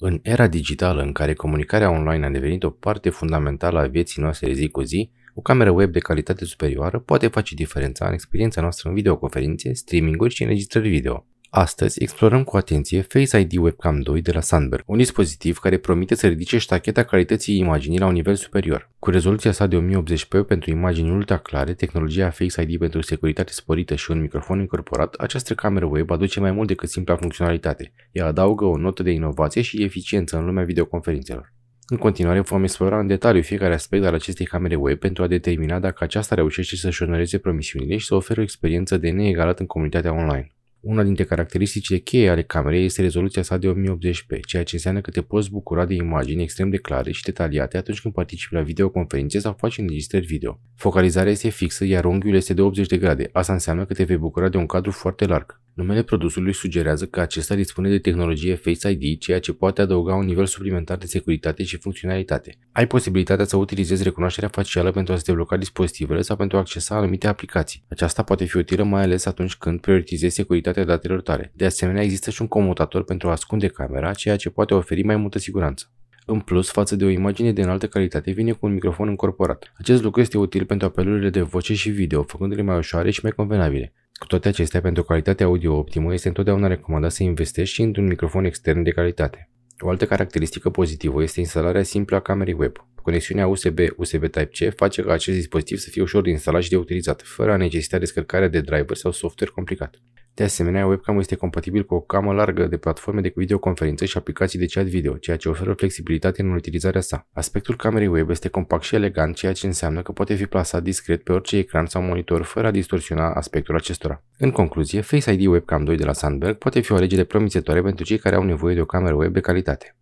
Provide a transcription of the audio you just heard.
În era digitală în care comunicarea online a devenit o parte fundamentală a vieții noastre zi cu zi, o cameră web de calitate superioară poate face diferența în experiența noastră în videoconferințe, streaming-uri și înregistrări video. Astăzi explorăm cu atenție Face ID Webcam 2 de la Sandberg, un dispozitiv care promite să ridice ștacheta calității imaginii la un nivel superior. Cu rezoluția sa de 1080p pentru imagini ultra clare, tehnologia Face ID pentru securitate sporită și un microfon incorporat, această cameră web aduce mai mult decât simpla funcționalitate. Ea adaugă o notă de inovație și eficiență în lumea videoconferințelor. În continuare vom explora în detaliu fiecare aspect al acestei camere web pentru a determina dacă aceasta reușește să-și onoreze promisiunile și să ofere o experiență de neegalat în comunitatea online. Una dintre caracteristicile cheie ale camerei este rezoluția sa de 1080p, ceea ce înseamnă că te poți bucura de imagini extrem de clare și detaliate atunci când participi la videoconferințe sau faci înregistrări video. Focalizarea este fixă, iar unghiul este de 80 de grade. Asta înseamnă că te vei bucura de un cadru foarte larg. Numele produsului sugerează că acesta dispune de tehnologie Face ID, ceea ce poate adăuga un nivel suplimentar de securitate și funcționalitate. Ai posibilitatea să utilizezi recunoașterea facială pentru a se debloca dispozitivele sau pentru a accesa anumite aplicații. Aceasta poate fi utilă mai ales atunci când prioritizezi securitatea datelor tale. De asemenea, există și un comutator pentru a ascunde camera, ceea ce poate oferi mai multă siguranță. În plus, față de o imagine de înaltă calitate, vine cu un microfon încorporat. Acest lucru este util pentru apelurile de voce și video, făcându-le mai ușoare și mai convenabile. Cu toate acestea, pentru calitatea audio optimă este întotdeauna recomandat să investești și într-un microfon extern de calitate. O altă caracteristică pozitivă este instalarea simplă a camerei web. Conexiunea USB-USB Type-C face ca acest dispozitiv să fie ușor de instalat și de utilizat, fără a necesita descărcarea de driver sau software complicat. De asemenea, webcam-ul este compatibil cu o camă largă de platforme de videoconferință și aplicații de chat video, ceea ce oferă flexibilitate în utilizarea sa. Aspectul camerei web este compact și elegant, ceea ce înseamnă că poate fi plasat discret pe orice ecran sau monitor fără a distorsiona aspectul acestora. În concluzie, Face ID Webcam 2 de la Sandberg poate fi o alegere promițătoare pentru cei care au nevoie de o cameră web de calitate.